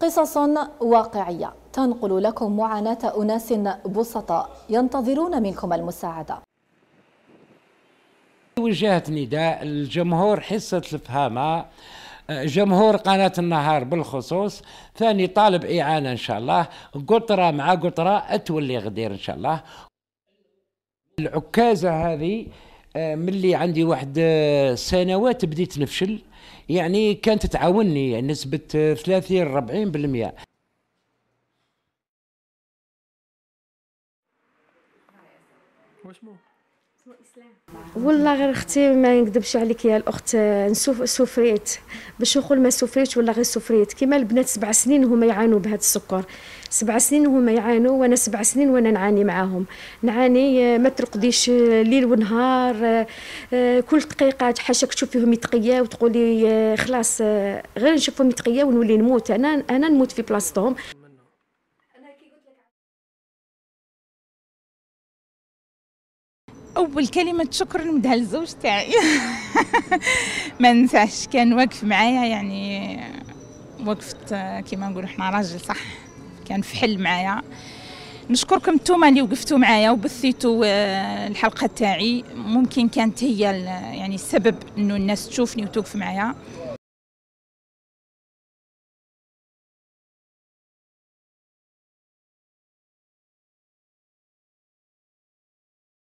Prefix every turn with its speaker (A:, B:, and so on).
A: قصص واقعية تنقل
B: لكم معاناة أناس بسطاء ينتظرون منكم المساعدة
C: وجهت نداء الجمهور حصة الفهامة جمهور قناة النهار بالخصوص ثاني طالب إعانة إن شاء الله قطرة مع قطرة أتولي غدير إن شاء الله العكازة هذه آه، ملي عندي واحد آه، سنوات بديت نفشل يعني كانت تعاونني نسبة 30 40 بالمئة
B: واسمه والله غير اختي ما نكذبش عليك يا الاخت نسوف سفريت باش نقول ما سفريت ولا غير سفريت كيما البنات سبع سنين هما يعانوا بهذا السكر سبع سنين هما يعانوا وانا سبع سنين وانا نعاني معاهم نعاني آه، ما ترقديش آه، ليل ونهار آه، كل دقيقه حاشاك تشوفيهم يتقيا وتقولي خلاص غير نشوفهم يتقيا ونولي نموت انا انا نموت في بلاصتهم
A: اول كلمه شكر نمدها للزوج تاعي ما ننساش كان واقف معايا يعني وقفت كيما نقولوا حنا راجل صح كان في حل معايا نشكركم نتوما اللي وقفتوا معايا وبثيتوا آه، الحلقه تاعي ممكن كانت هي يعني السبب انه الناس تشوفني وتوقف معايا